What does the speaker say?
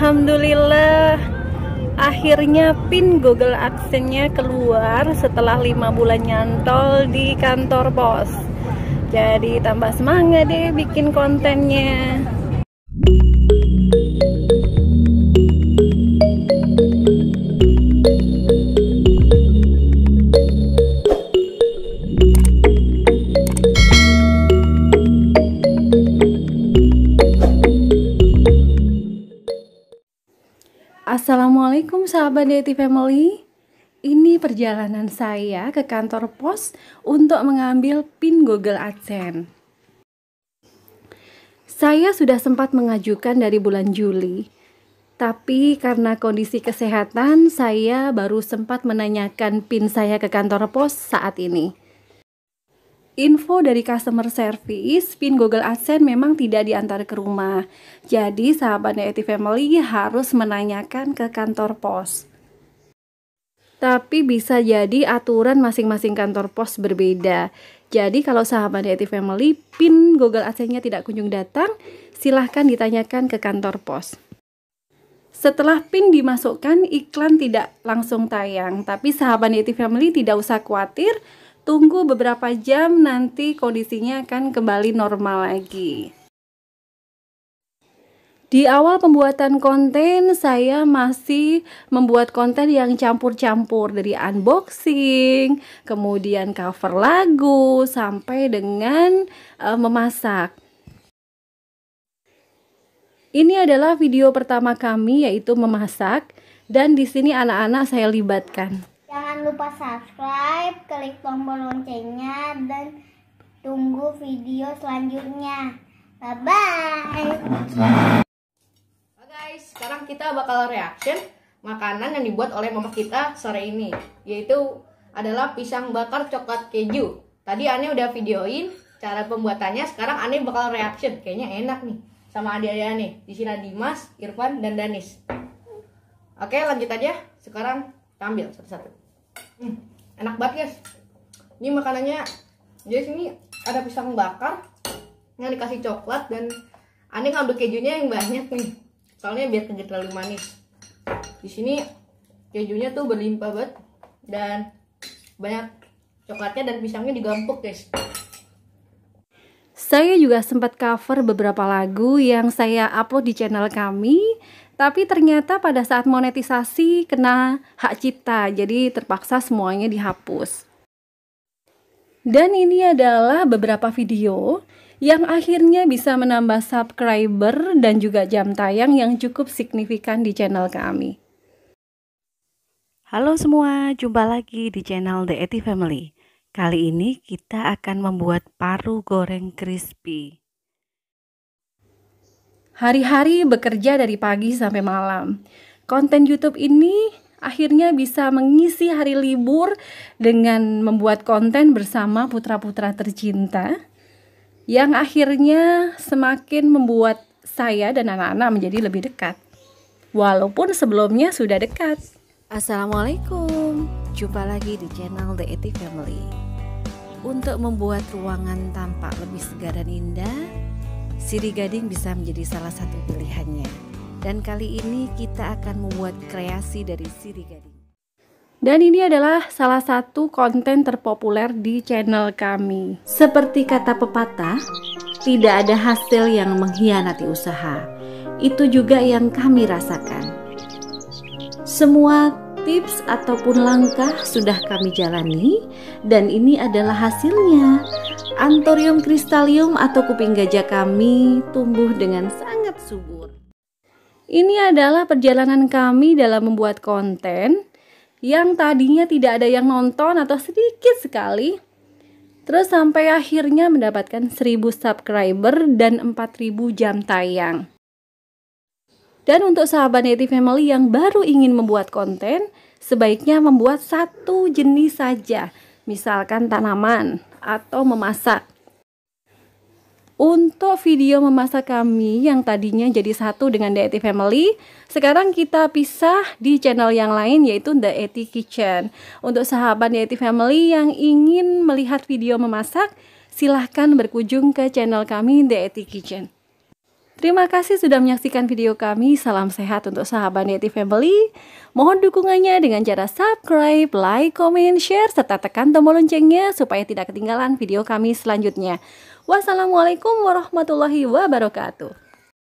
Alhamdulillah akhirnya pin Google Adsense-nya keluar setelah lima bulan nyantol di kantor pos jadi tambah semangat deh bikin kontennya Assalamualaikum sahabat Deti Family. Ini perjalanan saya ke kantor pos untuk mengambil PIN Google AdSense. Saya sudah sempat mengajukan dari bulan Juli, tapi karena kondisi kesehatan saya baru sempat menanyakan PIN saya ke kantor pos saat ini info dari customer service, pin Google AdSense memang tidak diantar ke rumah. Jadi, sahabat Native Family harus menanyakan ke kantor pos. Tapi bisa jadi aturan masing-masing kantor pos berbeda. Jadi kalau sahabat Native Family, PIN Google AdSense-nya tidak kunjung datang, silahkan ditanyakan ke kantor pos. Setelah PIN dimasukkan, iklan tidak langsung tayang. Tapi sahabat Native Family tidak usah khawatir, tunggu beberapa jam nanti kondisinya akan kembali normal lagi. Di awal pembuatan konten, saya masih membuat konten yang campur-campur dari unboxing, kemudian cover lagu, sampai dengan uh, memasak. Ini adalah video pertama kami, yaitu memasak, dan di sini anak-anak saya libatkan lupa subscribe, klik tombol loncengnya, dan tunggu video selanjutnya. Bye-bye! Oke guys, sekarang kita bakal reaction makanan yang dibuat oleh mama kita sore ini. Yaitu adalah pisang bakar coklat keju. Tadi Ane udah videoin cara pembuatannya, sekarang Ane bakal reaction. Kayaknya enak nih sama adik-adik Ane. Di sini Dimas, Irfan, dan Danis. Oke lanjut aja, sekarang ambil satu-satu hmm, enak banget guys ini makanannya jadi sini ada pisang bakar yang dikasih coklat dan aneh ngambil kejunya yang banyak nih soalnya biar tidak terlalu manis di sini kejunya tuh berlimpah banget dan banyak coklatnya dan pisangnya digampuk guys saya juga sempat cover beberapa lagu yang saya upload di channel kami tapi ternyata pada saat monetisasi kena hak cipta, jadi terpaksa semuanya dihapus. Dan ini adalah beberapa video yang akhirnya bisa menambah subscriber dan juga jam tayang yang cukup signifikan di channel kami. Halo semua, jumpa lagi di channel The Eti Family. Kali ini kita akan membuat paru goreng crispy hari-hari bekerja dari pagi sampai malam. Konten YouTube ini akhirnya bisa mengisi hari libur dengan membuat konten bersama putra-putra tercinta yang akhirnya semakin membuat saya dan anak-anak menjadi lebih dekat. Walaupun sebelumnya sudah dekat. Assalamualaikum. Jumpa lagi di channel The Ethic Family. Untuk membuat ruangan tampak lebih segar dan indah, Siri gading bisa menjadi salah satu pilihannya. Dan kali ini kita akan membuat kreasi dari siri gading. Dan ini adalah salah satu konten terpopuler di channel kami. Seperti kata pepatah, tidak ada hasil yang mengkhianati usaha. Itu juga yang kami rasakan. Semua tips ataupun langkah sudah kami jalani dan ini adalah hasilnya. Antorium cristalium atau kuping gajah kami tumbuh dengan sangat subur. Ini adalah perjalanan kami dalam membuat konten yang tadinya tidak ada yang nonton atau sedikit sekali. Terus sampai akhirnya mendapatkan 1000 subscriber dan 4000 jam tayang. Dan untuk sahabat Native Family yang baru ingin membuat konten, sebaiknya membuat satu jenis saja, misalkan tanaman atau memasak. Untuk video memasak kami yang tadinya jadi satu dengan The Eti Family, sekarang kita pisah di channel yang lain yaitu The Eti Kitchen. Untuk sahabat The Eti Family yang ingin melihat video memasak, silahkan berkunjung ke channel kami The Eti Kitchen. Terima kasih sudah menyaksikan video kami. Salam sehat untuk sahabat Native Family. Mohon dukungannya dengan cara subscribe, like, comment, share, serta tekan tombol loncengnya supaya tidak ketinggalan video kami selanjutnya. Wassalamualaikum warahmatullahi wabarakatuh.